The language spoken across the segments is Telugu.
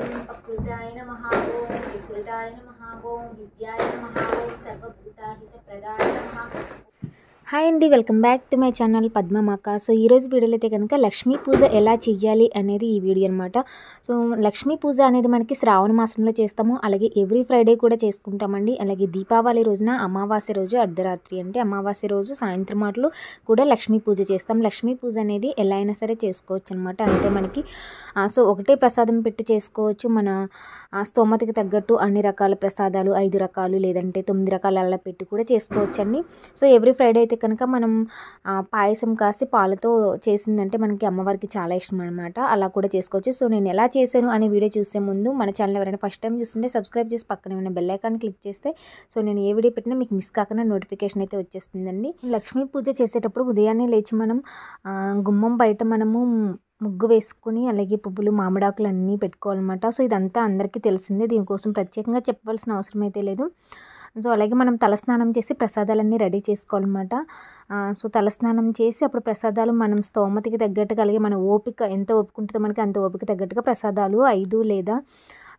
अकृताय नमः ॐ विकृताय नमः ॐ विद्याय नमः ॐ सर्वभूताहितप्रदाय नमः హాయ్ అండి welcome back to my channel Padmamaka so ఈరోజు వీడియోలో అయితే కనుక లక్ష్మీ పూజ ఎలా చేయాలి అనేది ఈ వీడియో అనమాట సో లక్ష్మీ పూజ అనేది మనకి శ్రావణ మాసంలో చేస్తాము అలాగే ఎవ్రీ ఫ్రైడే కూడా చేసుకుంటామండి అలాగే దీపావళి రోజున అమావాస్య రోజు అర్ధరాత్రి అంటే అమావాస్య రోజు సాయంత్రం మాటలు కూడా లక్ష్మీ పూజ చేస్తాం లక్ష్మీ పూజ అనేది ఎలా అయినా సరే చేసుకోవచ్చు అనమాట అంటే మనకి సో ఒకటే ప్రసాదం పెట్టి చేసుకోవచ్చు మన స్తోమతకి తగ్గట్టు అన్ని రకాల ప్రసాదాలు ఐదు రకాలు లేదంటే తొమ్మిది రకాల అలా పెట్టి కూడా చేసుకోవచ్చు అండి సో ఎవ్రీ ఫ్రైడే అయితే కనుక మనం పాయసం కాసి పాలతో చేసిందంటే మనకి అమ్మవారికి చాలా ఇష్టం అనమాట అలా కూడా చేసుకోవచ్చు సో నేను ఎలా చేశాను అనే వీడియో చూసే ముందు మన ఛానల్ ఎవరైనా ఫస్ట్ టైం చూస్తుంటే సబ్స్క్రైబ్ చేసి పక్కన ఉన్న బెల్ ఐకాన్ క్లిక్ చేస్తే సో నేను ఏ వీడియో పెట్టినా మీకు మిస్ కాకుండా నోటిఫికేషన్ అయితే వచ్చేస్తుందండి లక్ష్మీ పూజ చేసేటప్పుడు ఉదయాన్నే లేచి మనం గుమ్మం బయట మనము ముగ్గు వేసుకుని అలాగే పువ్వులు మామిడాకులు అన్నీ పెట్టుకోవాలన్నమాట సో ఇదంతా అందరికీ తెలిసిందే దీనికోసం ప్రత్యేకంగా చెప్పవలసిన అవసరం అయితే లేదు సో అలాగే మనం తలస్నానం చేసి ప్రసాదాలన్నీ రెడీ చేసుకోవాలన్నమాట సో తలస్నానం చేసి అప్పుడు ప్రసాదాలు మనం స్తోమతికి తగ్గట్టుగా అలాగే మన ఓపిక ఎంత ఓపుకుంటుందో మనకి అంత ఓపిక తగ్గట్టుగా ప్రసాదాలు ఐదు లేదా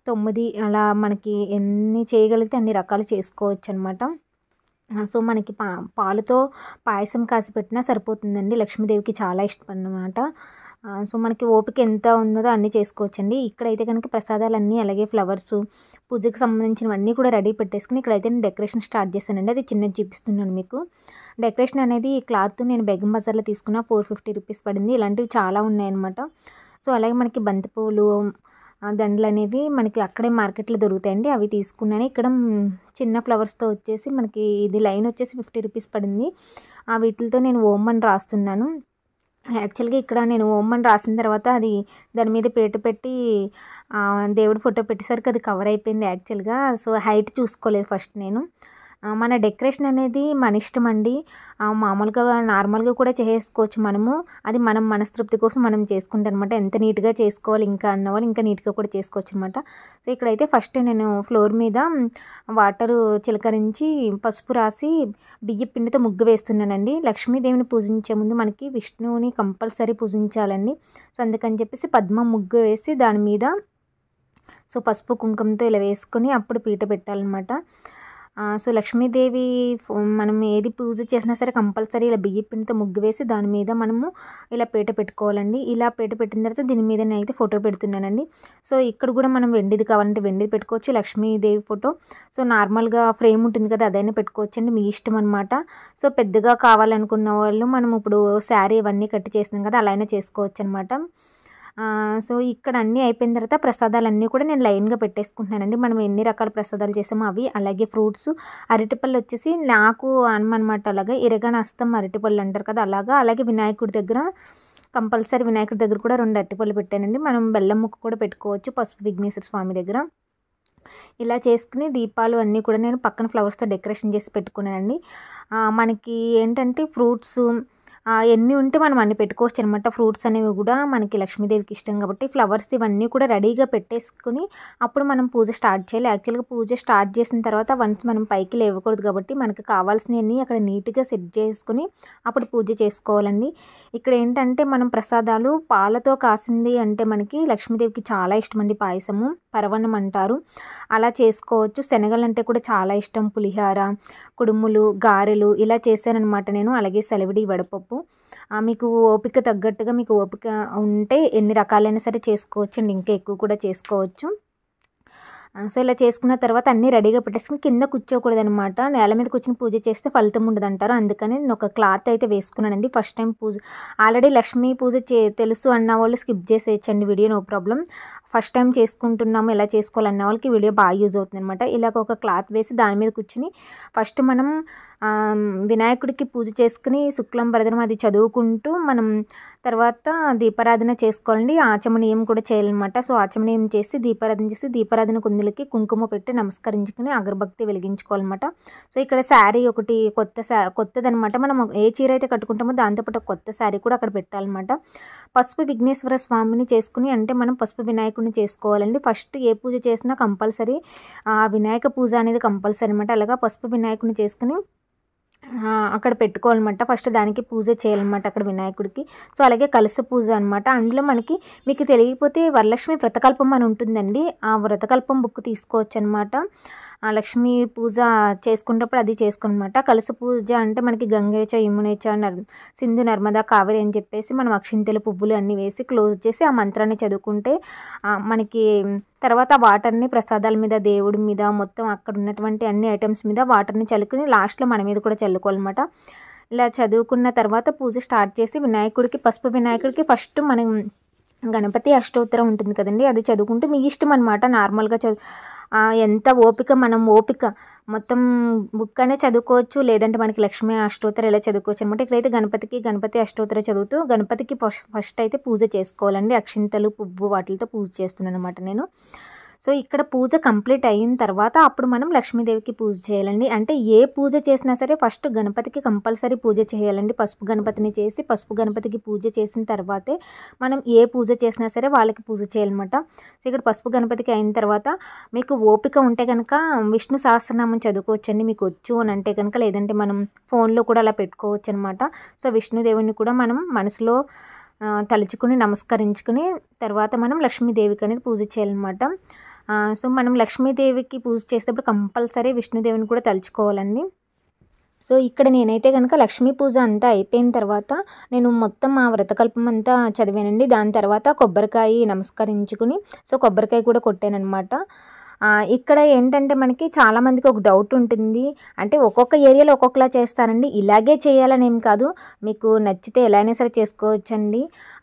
తొమ్మిది అలా మనకి ఎన్ని చేయగలిగితే అన్ని రకాలు చేసుకోవచ్చు అనమాట సో మనకి పా పాలతో పాయసం కాసి పెట్టినా సరిపోతుందండి లక్ష్మీదేవికి చాలా ఇష్టం అన్నమాట సో మనకి ఓపిక ఎంత ఉన్నదో అన్నీ చేసుకోవచ్చండి ఇక్కడైతే కనుక ప్రసాదాలన్నీ అలాగే ఫ్లవర్స్ పూజకి సంబంధించినవన్నీ కూడా రెడీ పెట్టేసుకుని ఇక్కడైతే నేను డెకరేషన్ స్టార్ట్ చేశానండి అది చిన్నది చూపిస్తున్నాను మీకు డెకరేషన్ అనేది క్లాత్ నేను బెగం బజార్లో తీసుకున్న ఫోర్ ఫిఫ్టీ రూపీస్ పడింది ఇలాంటివి చాలా ఉన్నాయన్నమాట సో అలాగే మనకి బంతిపూలు దండలు అనేవి మనకి అక్కడే మార్కెట్లో దొరుకుతాయండి అవి తీసుకున్నాను ఇక్కడ చిన్న ఫ్లవర్స్తో వచ్చేసి మనకి ఇది లైన్ వచ్చేసి ఫిఫ్టీ రూపీస్ పడింది ఆ వీటితో నేను ఓమ్ అని రాస్తున్నాను యాక్చువల్గా ఇక్కడ నేను ఓం అని రాసిన తర్వాత అది దాని మీద పేట పెట్టి దేవుడి ఫోటో పెట్టేసరికి అది కవర్ అయిపోయింది యాక్చువల్గా సో హైట్ చూసుకోలేదు ఫస్ట్ నేను మన డెకరేషన్ అనేది మన ఇష్టం అండి మామూలుగా నార్మల్గా కూడా చేసుకోవచ్చు మనము అది మనం మనస్తృప్తి కోసం మనం చేసుకుంటాం అనమాట ఎంత నీట్గా చేసుకోవాలి ఇంకా అన్న వాళ్ళు ఇంకా నీట్గా కూడా చేసుకోవచ్చు అనమాట సో ఇక్కడైతే ఫస్ట్ నేను ఫ్లోర్ మీద వాటర్ చిలకరించి పసుపు రాసి బియ్య పిండితో ముగ్గు వేస్తున్నానండి లక్ష్మీదేవిని పూజించే ముందు మనకి విష్ణువుని కంపల్సరీ పూజించాలండి సో అందుకని చెప్పేసి పద్మ ముగ్గు వేసి దాని మీద సో పసుపు కుంకుమతో ఇలా వేసుకొని అప్పుడు పీట పెట్టాలన్నమాట సో లక్ష్మీదేవి మనం ఏది పూజ చేసినా సరే కంపల్సరీ ఇలా బియ్య పిండితో ముగ్గు వేసి దాని మీద మనము ఇలా పీట పెట్టుకోవాలండి ఇలా పీట పెట్టిన తర్వాత దీని మీద నేనైతే ఫోటో పెడుతున్నానండి సో ఇక్కడ కూడా మనం వెండిది కావాలంటే వెండిది పెట్టుకోవచ్చు లక్ష్మీదేవి ఫోటో సో నార్మల్గా ఫ్రేమ్ ఉంటుంది కదా అదైనా పెట్టుకోవచ్చు అండి మీ ఇష్టం అనమాట సో పెద్దగా కావాలనుకున్న వాళ్ళు మనం ఇప్పుడు శారీ ఇవన్నీ కట్టి చేసినాం కదా అలా అయినా చేసుకోవచ్చు అనమాట సో ఇక్కడ అన్నీ అయిపోయిన తర్వాత ప్రసాదాలన్నీ కూడా నేను లైన్గా పెట్టేసుకుంటున్నానండి మనం ఎన్ని రకాల ప్రసాదాలు చేసామో అవి అలాగే ఫ్రూట్స్ అరటిపళ్ళు వచ్చేసి నాకు అనమాట అలాగే ఇరగన అస్తం అరటిపళ్ళు అంటారు కదా అలాగా అలాగే వినాయకుడి దగ్గర కంపల్సరీ వినాయకుడి దగ్గర కూడా రెండు అరటిపళ్ళు పెట్టానండి మనం బెల్లం ముక్క కూడా పెట్టుకోవచ్చు పసుపు విఘ్నేశ్వర స్వామి దగ్గర ఇలా చేసుకుని దీపాలు అన్నీ కూడా నేను పక్కన ఫ్లవర్స్తో డెకరేషన్ చేసి పెట్టుకున్నానండి మనకి ఏంటంటే ఫ్రూట్స్ ఎన్ని ఉంటే మనం అన్ని పెట్టుకోవచ్చు అనమాట ఫ్రూట్స్ అనేవి కూడా మనకి లక్ష్మీదేవికి ఇష్టం కాబట్టి ఫ్లవర్స్ ఇవన్నీ కూడా రెడీగా పెట్టేసుకుని అప్పుడు మనం పూజ స్టార్ట్ చేయాలి యాక్చువల్గా పూజ స్టార్ట్ చేసిన తర్వాత వన్స్ మనం పైకి లేవకూడదు కాబట్టి మనకి కావాల్సినవన్నీ అక్కడ నీట్గా సెట్ చేసుకుని అప్పుడు పూజ చేసుకోవాలండి ఇక్కడ ఏంటంటే మనం ప్రసాదాలు పాలతో కాసింది అంటే మనకి లక్ష్మీదేవికి చాలా ఇష్టం అండి పాయసము పరవణం అంటారు అలా చేసుకోవచ్చు శనగలు అంటే కూడా చాలా ఇష్టం పులిహార కుడుములు గారెలు ఇలా చేశానమాట నేను అలాగే సెలవిడి వడపప్పు మీకు మీకు ఓపిక తగ్గట్టుగా మీకు ఓపిక ఉంటే ఎన్ని రకాలైనా సరే చేసుకోవచ్చు అండి ఇంకా ఎక్కువ కూడా చేసుకోవచ్చు సో ఇలా చేసుకున్న తర్వాత అన్నీ రెడీగా పెట్టేసుకుని కింద కూర్చోకూడదు అనమాట నేల మీద కూర్చొని పూజ చేస్తే ఫలితం ఉండదు అంటారు అందుకని నేను ఒక క్లాత్ అయితే వేసుకున్నానండి first time puja already Lakshmi puja చే తెలుసు అన్న వాళ్ళు స్కిప్ చేసేయచ్చండి video no problem first time చేసుకుంటున్నాము ఎలా చేసుకోవాలన్న వాళ్ళకి వీడియో బాగా యూజ్ అవుతుంది అనమాట ఇలాగ ఒక క్లాత్ వేసి దాని మీద కూర్చుని ఫస్ట్ మనం వినాయకుడికి పూజ చేసుకుని శుక్లం భరదనం అది చదువుకుంటూ మనం తర్వాత దీపారాధన చేసుకోవాలండి ఆచమనీయం కూడా చేయాలన్నమాట సో ఆచమనీయం చేసి దీపారాధన చేసి దీపారాధన కుందులకి కుంకుమ పెట్టి నమస్కరించుకుని అగరభక్తి వెలిగించుకోవాలన్నమాట సో ఇక్కడ శారీ ఒకటి కొత్త కొత్తది అనమాట మనం ఏ చీర అయితే కట్టుకుంటామో దాంతోపాటు కొత్త శారీ కూడా అక్కడ పెట్టాలన్నమాట పసుపు విఘ్నేశ్వర స్వామిని చేసుకుని అంటే మనం పసుపు వినాయకుడిని చేసుకోవాలండి ఫస్ట్ ఏ పూజ చేసినా కంపల్సరీ ఆ వినాయక పూజ అనేది కంపల్సరీ అనమాట అలాగా పసుపు వినాయకుడిని చేసుకుని అక్కడ పెట్టుకోవాలన్నమాట ఫస్ట్ దానికి పూజ చేయాలన్నమాట అక్కడ వినాయకుడికి సో అలాగే కలస పూజ అనమాట అందులో మనకి మీకు తెలియకపోతే వరలక్ష్మి వ్రతకల్పం అని ఉంటుందండి ఆ వ్రతకల్పం బుక్ తీసుకోవచ్చు అనమాట లక్ష్మీ పూజ చేసుకున్నప్పుడు అది చేసుకున్నమాట కలస పూజ అంటే మనకి గంగేచ యమునేచ నర్ సింధు నర్మదా కావేరి అని చెప్పేసి మనం అక్షింతలు పువ్వులు అన్నీ వేసి క్లోజ్ చేసి ఆ మంత్రాన్ని చదువుకుంటే మనకి తర్వాత వాటర్ని ప్రసాదాల మీద దేవుడి మీద మొత్తం అక్కడ ఉన్నటువంటి అన్ని ఐటమ్స్ మీద వాటర్ని చల్లుకుని లాస్ట్లో మన మీద కూడా చల్లుకోవాలన్నమాట ఇలా చదువుకున్న తర్వాత పూజ స్టార్ట్ చేసి వినాయకుడికి పసుపు వినాయకుడికి ఫస్ట్ మనం గణపతి అష్టోత్తరం ఉంటుంది కదండి అది చదువుకుంటే మీకు ఇష్టం అనమాట నార్మల్గా చదువు ఎంత ఓపిక మనం ఓపిక మొత్తం బుక్ అనే చదువుకోవచ్చు లేదంటే మనకి లక్ష్మీ అష్టోత్తరం ఇలా చదువుకోవచ్చు అనమాట ఇక్కడైతే గణపతికి గణపతి అష్టోత్తరం చదువుతూ గణపతికి ఫస్ట్ అయితే పూజ చేసుకోవాలండి అక్షింతలు పువ్వు వాటితో పూజ చేస్తున్నాను అనమాట నేను సో ఇక్కడ పూజ కంప్లీట్ అయిన తర్వాత అప్పుడు మనం లక్ష్మీదేవికి పూజ చేయాలండి అంటే ఏ పూజ చేసినా సరే ఫస్ట్ గణపతికి కంపల్సరీ పూజ చేయాలండి పసుపు గణపతిని చేసి పసుపు గణపతికి పూజ చేసిన తర్వాతే మనం ఏ పూజ చేసినా సరే వాళ్ళకి పూజ చేయాలన్నమాట సో ఇక్కడ పసుపు గణపతికి అయిన తర్వాత మీకు ఓపిక ఉంటే కనుక విష్ణు సహస్రనామం చదువుకోవచ్చండి మీకు వచ్చు అని అంటే కనుక లేదంటే మనం ఫోన్లో కూడా అలా పెట్టుకోవచ్చు అనమాట సో విష్ణుదేవుని కూడా మనం మనసులో తలుచుకుని నమస్కరించుకుని తర్వాత మనం లక్ష్మీదేవికి అనేది పూజ చేయాలన్నమాట సో మనం లక్ష్మీదేవికి పూజ చేసేటప్పుడు కంపల్సరీ విష్ణుదేవిని కూడా తలుచుకోవాలండి సో ఇక్కడ నేనైతే కనుక లక్ష్మీ పూజ అంతా అయిపోయిన తర్వాత నేను మొత్తం మా వ్రతకల్పం అంతా చదివానండి దాని తర్వాత కొబ్బరికాయ నమస్కరించుకుని సో కొబ్బరికాయ కూడా కొట్టానమాట ఇక్కడ ఏంటంటే మనకి చాలామందికి ఒక డౌట్ ఉంటుంది అంటే ఒక్కొక్క ఏరియాలో ఒక్కొక్కలా చేస్తారండి ఇలాగే చేయాలని ఏం కాదు మీకు నచ్చితే ఎలా అయినా సరే చేసుకోవచ్చండి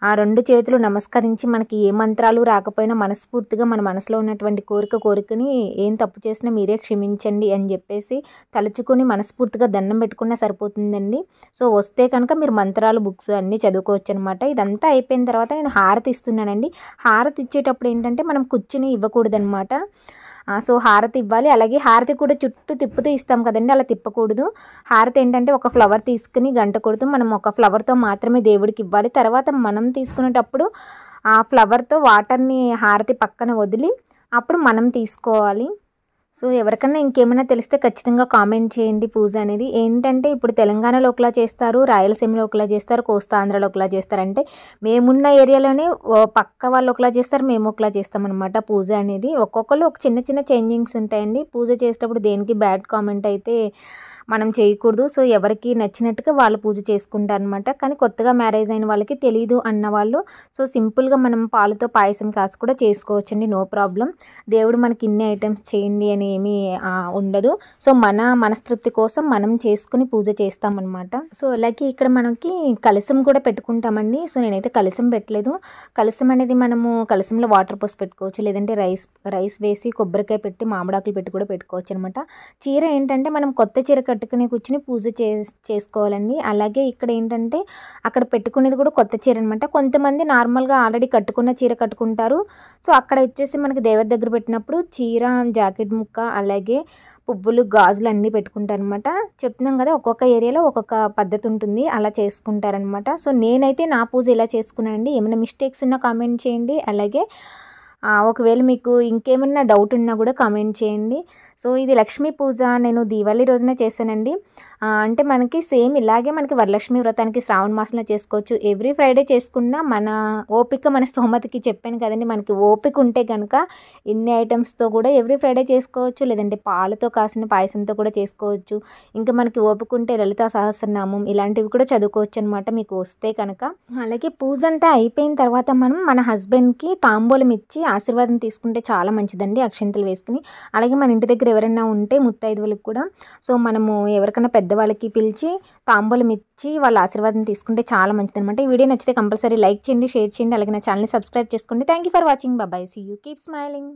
ఆ రెండు చేతులు నమస్కరించి మనకి ఏ మంత్రాలు రాకపోయినా మనస్ఫూర్తిగా మన మనసులో ఉన్నటువంటి కోరిక కోరికని ఏం తప్పు చేసినా మీరే క్షమించండి అని చెప్పేసి తలుచుకొని మనస్ఫూర్తిగా దండం పెట్టుకున్నా సరిపోతుందండి సో వస్తే కనుక మీరు మంత్రాలు బుక్స్ అన్నీ చదువుకోవచ్చు అనమాట ఇదంతా అయిపోయిన తర్వాత నేను హారతి ఇస్తున్నానండి హారతి ఇచ్చేటప్పుడు ఏంటంటే మనం కూర్చుని ఇవ్వకూడదనమాట సో హారతి ఇవ్వాలి అలాగే హారతి కూడా చుట్టూ తిప్పుతూ ఇస్తాం కదండి అలా తిప్పకూడదు హారతి ఏంటంటే ఒక ఫ్లవర్ తీసుకుని గంట కొడుతూ మనం ఒక ఫ్లవర్తో మాత్రమే దేవుడికి ఇవ్వాలి తర్వాత మనం తీసుకునేటప్పుడు ఆ ఫ్లవర్తో వాటర్ని హారతి పక్కన వదిలి అప్పుడు మనం తీసుకోవాలి సో ఎవరికన్నా ఇంకేమైనా తెలిస్తే ఖచ్చితంగా కామెంట్ చేయండి పూజ అనేది ఏంటంటే ఇప్పుడు తెలంగాణలో ఒకలా చేస్తారు రాయలసీమలో ఒకలా చేస్తారు ఆంధ్రలో ఒకలా చేస్తారు అంటే మేమున్న ఏరియాలోనే పక్క వాళ్ళు ఒకలా చేస్తారు మేము ఒకలా చేస్తామన్నమాట పూజ అనేది ఒక్కొక్కరు ఒక చిన్న చిన్న చేంజింగ్స్ ఉంటాయండి పూజ చేసేటప్పుడు దేనికి బ్యాడ్ కామెంట్ అయితే మనం చేయకూడదు సో ఎవరికి నచ్చినట్టుగా వాళ్ళు పూజ చేసుకుంటారు అనమాట కానీ కొత్తగా మ్యారేజ్ అయిన వాళ్ళకి తెలియదు అన్న వాళ్ళు సో సింపుల్గా మనం పాలతో పాయసం కాసు కూడా చేసుకోవచ్చండి నో ప్రాబ్లం దేవుడు మనకి ఇన్ని ఐటమ్స్ చేయండి అని అని ఏమీ ఉండదు సో మన మనస్తృప్తి కోసం మనం చేసుకుని పూజ చేస్తామన్నమాట సో అలాగే ఇక్కడ మనకి కలసం కూడా పెట్టుకుంటామండి సో నేనైతే కలసం పెట్టలేదు కలసం అనేది మనము కలసంలో వాటర్ పోసి పెట్టుకోవచ్చు లేదంటే రైస్ రైస్ వేసి కొబ్బరికాయ పెట్టి మామిడాకులు పెట్టి కూడా పెట్టుకోవచ్చు అనమాట చీర ఏంటంటే మనం కొత్త చీర కట్టుకునే కూర్చుని పూజ చేసుకోవాలండి అలాగే ఇక్కడ ఏంటంటే అక్కడ పెట్టుకునేది కూడా కొత్త చీర అనమాట కొంతమంది నార్మల్గా ఆల్రెడీ కట్టుకున్న చీర కట్టుకుంటారు సో అక్కడ వచ్చేసి మనకి దేవత దగ్గర పెట్టినప్పుడు చీర జాకెట్ ముక్క ముక్క అలాగే పువ్వులు గాజులు అన్నీ అనమాట చెప్తున్నాం కదా ఒక్కొక్క ఏరియాలో ఒక్కొక్క పద్ధతి ఉంటుంది అలా చేసుకుంటారనమాట సో నేనైతే నా పూజ ఇలా చేసుకున్నానండి ఏమైనా మిస్టేక్స్ ఉన్నా కామెంట్ చేయండి అలాగే ఒకవేళ మీకు ఇంకేమన్నా డౌట్ ఉన్నా కూడా కామెంట్ చేయండి సో ఇది లక్ష్మీ పూజ నేను దీవాళి రోజున చేశానండి అంటే మనకి సేమ్ ఇలాగే మనకి వరలక్ష్మి వ్రతానికి శ్రావణ మాసంలో చేసుకోవచ్చు ఎవ్రీ ఫ్రైడే చేసుకున్నా మన ఓపిక మన స్తోమతకి చెప్పాను కదండి మనకి ఓపిక ఉంటే కనుక ఇన్ని ఐటమ్స్తో కూడా ఎవ్రీ ఫ్రైడే చేసుకోవచ్చు లేదంటే పాలతో కాసిన పాయసంతో కూడా చేసుకోవచ్చు ఇంకా మనకి ఓపిక ఉంటే లలిత సహస్రనామం ఇలాంటివి కూడా చదువుకోవచ్చు అనమాట మీకు వస్తే కనుక అలాగే పూజ అంతా అయిపోయిన తర్వాత మనం మన హస్బెండ్కి తాంబూలం ఇచ్చి ఆశీర్వాదం తీసుకుంటే చాలా మంచిదండి అక్షంతలు వేసుకుని అలాగే మన ఇంటి దగ్గర ఎవరైనా ఉంటే ముత్తైదువులకు కూడా సో మనము ఎవరికైనా పెద్దవాళ్ళకి పిలిచి తాంబూలం ఇచ్చి వాళ్ళ ఆశీర్వాదం తీసుకుంటే చాలా మంచిదనమాట ఈ వీడియో నచ్చితే కంపల్సరీ లైక్ చేయండి షేర్ చేయండి అలాగే నా ఛానల్ని సబ్స్క్రైబ్ చేసుకోండి థ్యాంక్ యూ ఫర్ వాచింగ్ బాబాయ్ సీ యూ కీప్ స్మైలింగ్